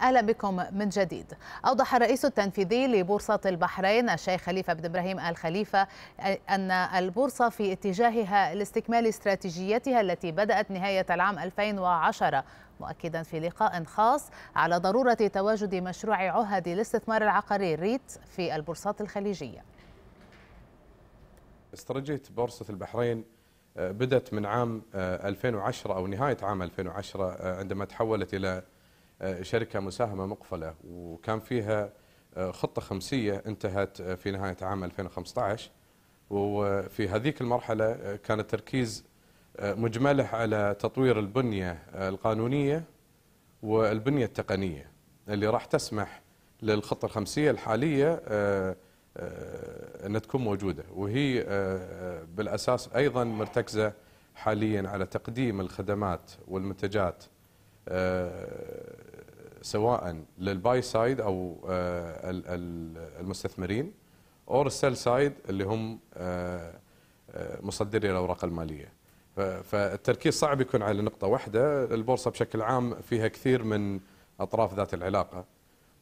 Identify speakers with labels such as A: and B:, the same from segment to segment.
A: أهلا بكم من جديد أوضح الرئيس التنفيذي لبورصة البحرين الشيخ خليفة بن إبراهيم ال خليفه أن البورصة في اتجاهها لاستكمال استراتيجيتها التي بدأت نهاية العام 2010 مؤكدا في لقاء خاص على ضرورة تواجد مشروع عهد الاستثمار العقاري ريت في البورصات الخليجية
B: استراتيجية بورصة البحرين آه، بدأت من عام 2010 آه، أو نهاية عام 2010 آه، عندما تحولت إلى آه، شركة مساهمة مقفلة وكان فيها آه، خطة خمسية انتهت آه، في نهاية عام 2015 وفي هذيك المرحلة كان التركيز مجمله على تطوير البنية القانونية والبنية التقنية اللي راح تسمح للخطة الخمسية الحالية أن تكون موجودة وهي بالأساس أيضا مرتكزة حاليا على تقديم الخدمات والمنتجات سواء للباي سايد او آه، المستثمرين او السيل سايد اللي هم آه، آه، مصدري الاوراق الماليه فالتركيز صعب يكون على نقطه واحده البورصه بشكل عام فيها كثير من اطراف ذات العلاقه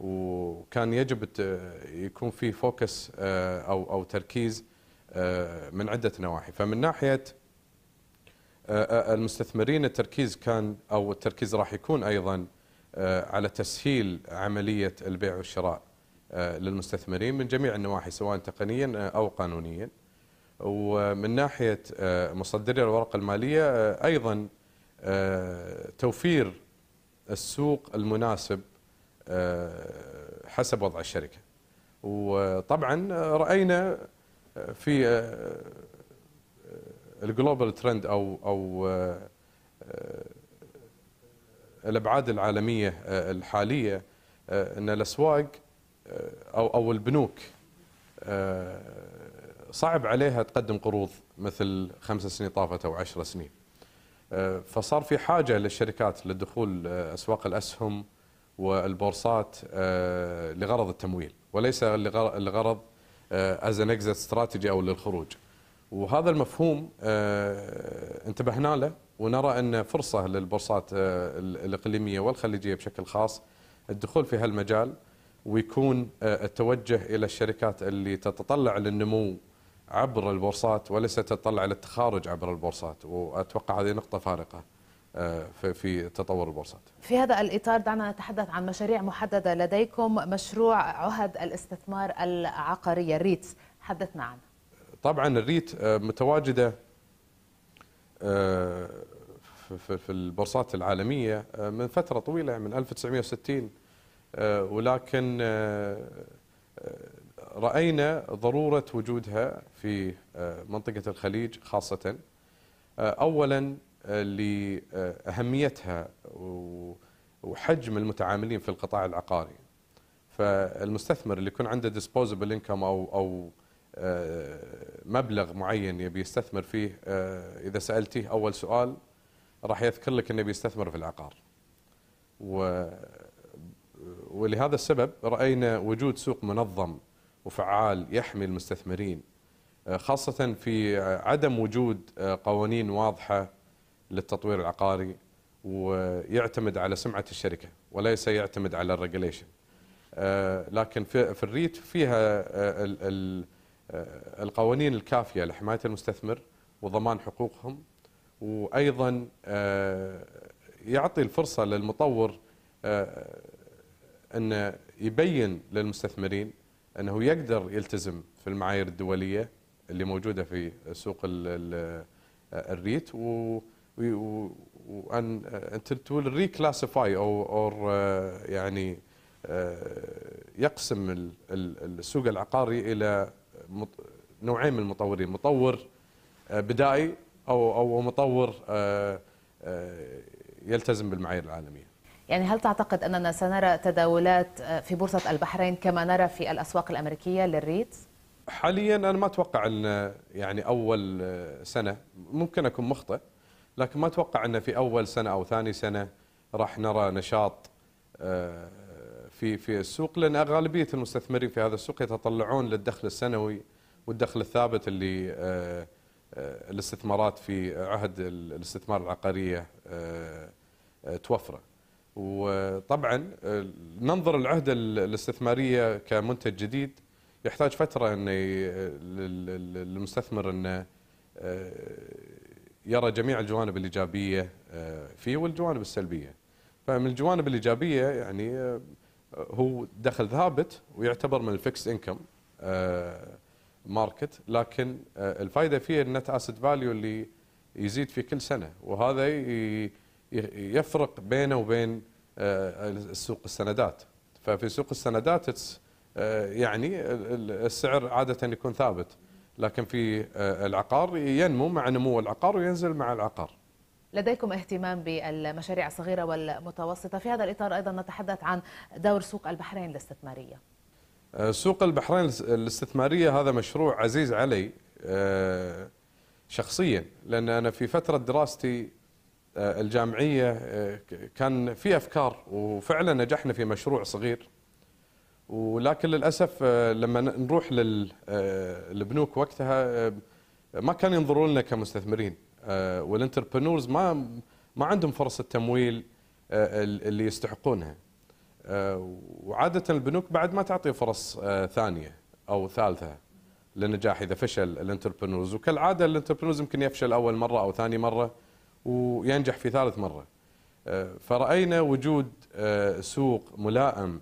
B: وكان يجب يكون في فوكس او او تركيز من عده نواحي فمن ناحيه المستثمرين التركيز كان او التركيز راح يكون ايضا آه، على تسهيل عملية البيع والشراء آه، للمستثمرين من جميع النواحي سواء تقنيا أو قانونيا ومن ناحية آه، مصدري الورقة المالية أيضا توفير السوق المناسب حسب وضع الشركة وطبعا رأينا في الجلوبال ترند أو أو الابعاد العالميه آه، الحاليه آه، ان الاسواق آه، او او البنوك صعب عليها تقدم قروض مثل خمس سنين طافت او عشر سنين فصار في حاجه للشركات للدخول اسواق الاسهم والبورصات لغرض التمويل وليس لغرض از ان اكزت استراتيجي او للخروج وهذا المفهوم انتبهنا له ونرى أن فرصة للبورصات آه، الإقليمية والخليجية بشكل خاص الدخول في هالمجال ويكون آه، التوجه إلى الشركات اللي تتطلع للنمو عبر البورصات وليس تتطلع للتخارج عبر البورصات وأتوقع هذه نقطة فارقة آه، في تطور البورصات
A: في هذا الإطار دعنا نتحدث عن مشاريع محددة لديكم مشروع عهد الاستثمار العقارية الريتس حدثنا عنه
B: طبعا الريت متواجدة آه، في البورصات العالمية آه، من فترة طويلة يعني من 1960 آه، ولكن رأينا ضرورة وجودها في منطقة الخليج خاصة أولا لأهميتها وحجم المتعاملين في القطاع العقاري فالمستثمر اللي يكون عنده disposable income أو أو آه، مبلغ معين يبي يستثمر فيه آه، اذا سالتيه اول سؤال راح يذكر لك انه بيستثمر في العقار. و ولهذا السبب راينا وجود سوق منظم وفعال يحمي المستثمرين آه، خاصه في عدم وجود قوانين واضحه للتطوير العقاري ويعتمد على سمعه الشركه وليس يعتمد على الريجليشن. لكن في الريت فيها آه، القوانين الكافيه لحمايه المستثمر وضمان حقوقهم وايضا آه، يعطي الفرصه للمطور آه، ان يبين للمستثمرين انه يقدر يلتزم في المعايير الدوليه اللي موجوده في سوق الريت وان انت تقول ريكلاسيفاي او او يعني يقسم السوق العقاري الى نوعين من المطورين مطور آه، بدائي او او مطور آه، آه، يلتزم بالمعايير العالميه
A: يعني هل تعتقد اننا سنرى تداولات في بورصه البحرين كما نرى في الاسواق الامريكيه للريت
B: حاليا انا ما اتوقع ان يعني اول سنه ممكن اكون مخطئ لكن ما اتوقع ان في اول سنه او ثاني سنه راح نرى نشاط في في السوق لان غالبيه المستثمرين في هذا السوق يتطلعون للدخل السنوي والدخل الثابت اللي آه، آه، الاستثمارات في عهد الاستثمار العقاريه آه، توفره. وطبعا ننظر العهده الاستثماريه كمنتج جديد يحتاج فتره انه للمستثمر انه يرى جميع الجوانب الايجابيه فيه والجوانب السلبيه. فمن الجوانب الايجابيه يعني آه، هو دخل ثابت ويعتبر من الفيكس انكم آه، ماركت لكن آه، الفائده فيه النت اسيت فاليو اللي يزيد في كل سنه وهذا يفرق بينه وبين سوق السندات ففي سوق السندات يعني السعر عاده يكون ثابت لكن في العقار ينمو مع نمو العقار وينزل مع العقار
A: لديكم اهتمام بالمشاريع الصغيرة والمتوسطة في هذا الإطار أيضا نتحدث عن دور سوق البحرين الاستثمارية
B: آه، سوق البحرين الاستثمارية هذا مشروع عزيز علي آه، شخصيا لأن أنا في فترة دراستي آه، الجامعية كان في أفكار وفعلا نجحنا في مشروع صغير ولكن للأسف لما نروح للبنوك وقتها ما كانوا ينظرون لنا كمستثمرين آه، والانتربرنورز ما ما عندهم فرص التمويل آه، اللي يستحقونها آه، وعاده البنوك بعد ما تعطي فرص ثانيه او ثالثه للنجاح اذا فشل الانتربرنورز وكالعاده الانتربرنورز يمكن يفشل اول مره او ثاني مره وينجح في ثالث مره فراينا وجود سوق ملائم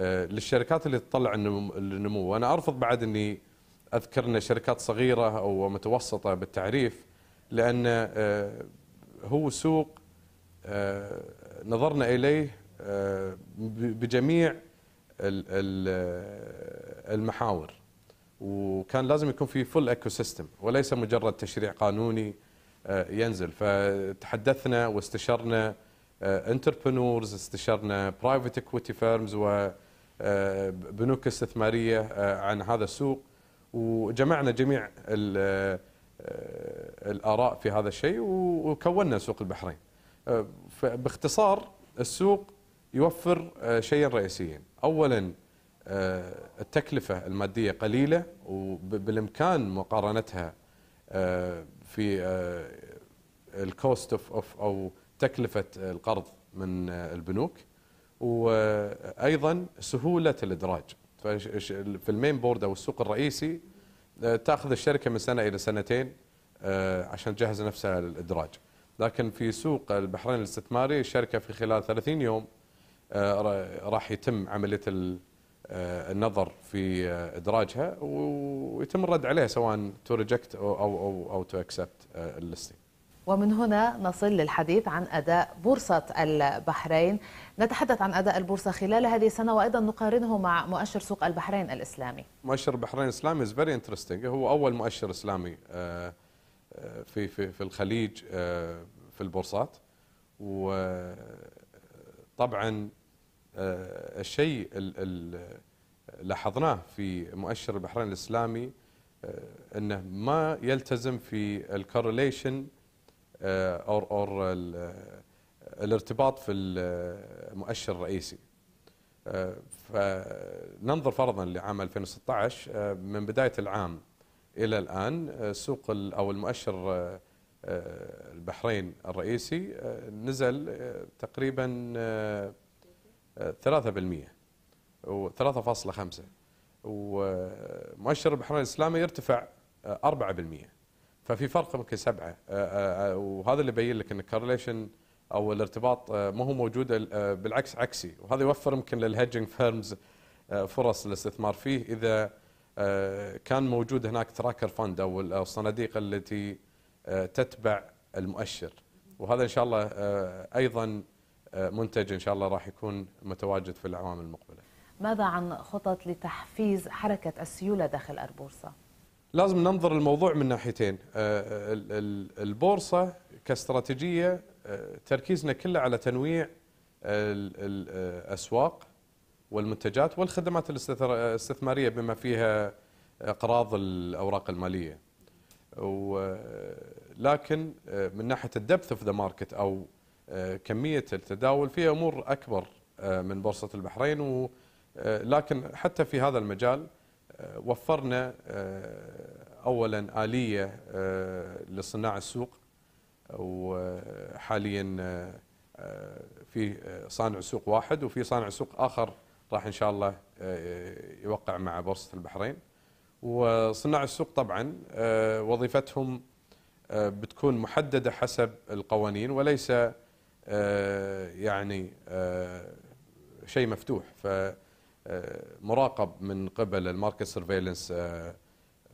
B: للشركات اللي تطلع النمو وانا ارفض بعد اني اذكر ان شركات صغيره او متوسطه بالتعريف لأن آه، هو سوق آه، نظرنا إليه آه، بجميع المحاور وكان لازم يكون في فل ايكو سيستم وليس مجرد تشريع قانوني ينزل فتحدثنا واستشرنا انتربرنورز استشرنا برايفت اكويتي فيرمز وبنوك استثماريه عن هذا السوق وجمعنا جميع آه، الآراء في هذا الشيء وكونا سوق البحرين آه، باختصار السوق يوفر آه، شيئين رئيسيين أولا التكلفة المادية قليلة وبالإمكان مقارنتها في الكوست اوف او تكلفه القرض من البنوك وايضا سهوله الادراج في المين بورد او السوق الرئيسي آه، تاخذ الشركه من سنه الى سنتين آه، عشان تجهز نفسها للادراج لكن في سوق البحرين الاستثماري الشركه في خلال 30 يوم آه، راح يتم عمليه النظر في ادراجها ويتم الرد عليها سواء تو ريجكت او او او تو اكسبت الليستنج
A: ومن هنا نصل للحديث عن أداء بورصة البحرين نتحدث عن أداء البورصة خلال هذه السنة وأيضا نقارنه مع مؤشر سوق البحرين الإسلامي
B: مؤشر البحرين الإسلامي is very interesting هو أول مؤشر إسلامي آه، آه، في, في, في الخليج آه، في البورصات وطبعا الشيء لاحظناه في مؤشر البحرين الإسلامي أنه ما يلتزم في الكورليشن اور آه، اور آه، الارتباط في المؤشر الرئيسي آه، فننظر فرضا لعام 2016 من بدايه العام الى الان سوق او المؤشر البحرين الرئيسي نزل تقريبا 3% و3.5 ومؤشر البحرين الاسلامي يرتفع 4% ففي فرق يمكن سبعه آه، آه، آه، وهذا اللي يبين لك ان الكورليشن او الارتباط ما هو موجود بالعكس عكسي وهذا يوفر يمكن للهيدجنج فيرمز فرص الاستثمار فيه اذا كان موجود هناك تراكر فند او الصناديق التي تتبع المؤشر وهذا ان شاء الله ايضا منتج ان شاء الله راح يكون متواجد في الاعوام المقبله.
A: ماذا عن خطط لتحفيز حركه السيوله داخل البورصه؟
B: لازم ننظر الموضوع من ناحيتين آه، البورصة كاستراتيجية آه، تركيزنا كله على تنويع الأسواق والمنتجات والخدمات الاستثمارية بما فيها أقراض الأوراق المالية لكن آه، من ناحية الدبث في ذا ماركت أو كمية التداول فيها أمور أكبر من بورصة البحرين لكن حتى في هذا المجال آه، وفرنا آه، اولا اليه آه، لصناع السوق وحاليا في صانع سوق واحد وفي صانع سوق اخر راح ان شاء الله يوقع مع بورصه البحرين وصناع السوق طبعا وظيفتهم بتكون محدده حسب القوانين وليس يعني شيء مفتوح ف آه، مراقب من قبل الماركت سيرفيلنس آه،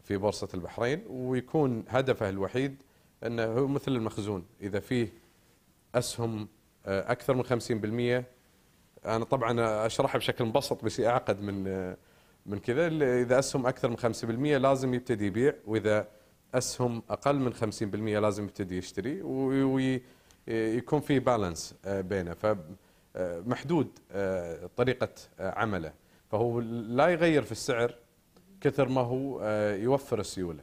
B: في بورصة البحرين ويكون هدفه الوحيد أنه هو مثل المخزون إذا فيه أسهم آه، أكثر من 50% أنا طبعا أشرحها بشكل مبسط بس أعقد من من كذا إذا أسهم أكثر من 5% لازم يبتدي يبيع وإذا أسهم أقل من 50% لازم يبتدي يشتري ويكون في بالانس بينه ف آه، محدود آه، طريقه آه، عمله فهو لا يغير في السعر كثر ما هو يوفر السيوله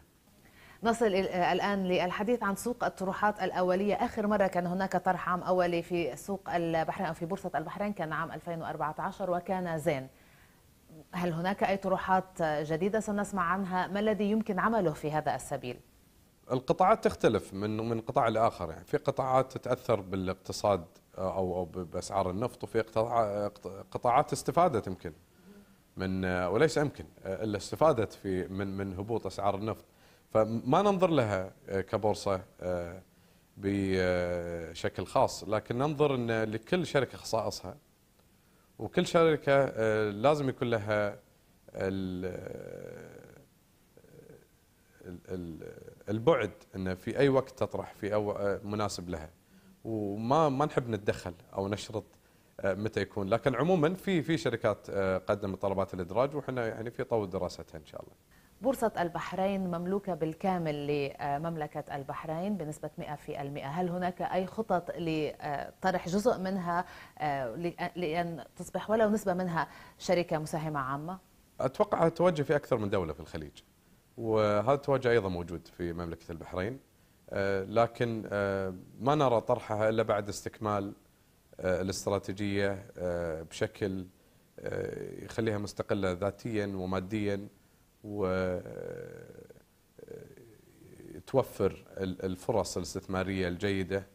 A: نصل الآن للحديث عن سوق الطروحات الأولية آخر مرة كان هناك طرح عام أولي في سوق البحرين أو في بورصة البحرين كان عام 2014 وكان زين هل هناك أي طروحات جديدة سنسمع عنها ما الذي يمكن عمله في هذا السبيل؟
B: القطاعات تختلف من من قطاع لآخر يعني في قطاعات تتأثر بالاقتصاد او باسعار النفط وفي قطاعات استفادت يمكن من وليس يمكن الا استفادت في من من هبوط اسعار النفط فما ننظر لها كبورصه آه، بشكل خاص لكن ننظر ان لكل شركه خصائصها وكل شركه آه، لازم يكون لها آه، البعد انه في اي وقت تطرح في أو مناسب لها وما ما نحب نتدخل او نشرط آه، متى يكون لكن عموما في في شركات آه، قدمت طلبات الادراج واحنا يعني في طور دراستها ان شاء الله
A: بورصة البحرين مملوكة بالكامل لمملكة البحرين بنسبة 100% هل هناك أي خطط لطرح جزء منها آه، لأن تصبح ولو نسبة منها شركة مساهمة عامة؟
B: أتوقع التوجه في أكثر من دولة في الخليج وهذا التوجه أيضا موجود في مملكة البحرين آه، لكن آه، ما نرى طرحها الا بعد استكمال آه، الاستراتيجيه بشكل يخليها مستقله ذاتيا وماديا و توفر الفرص الاستثماريه الجيده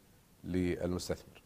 B: للمستثمر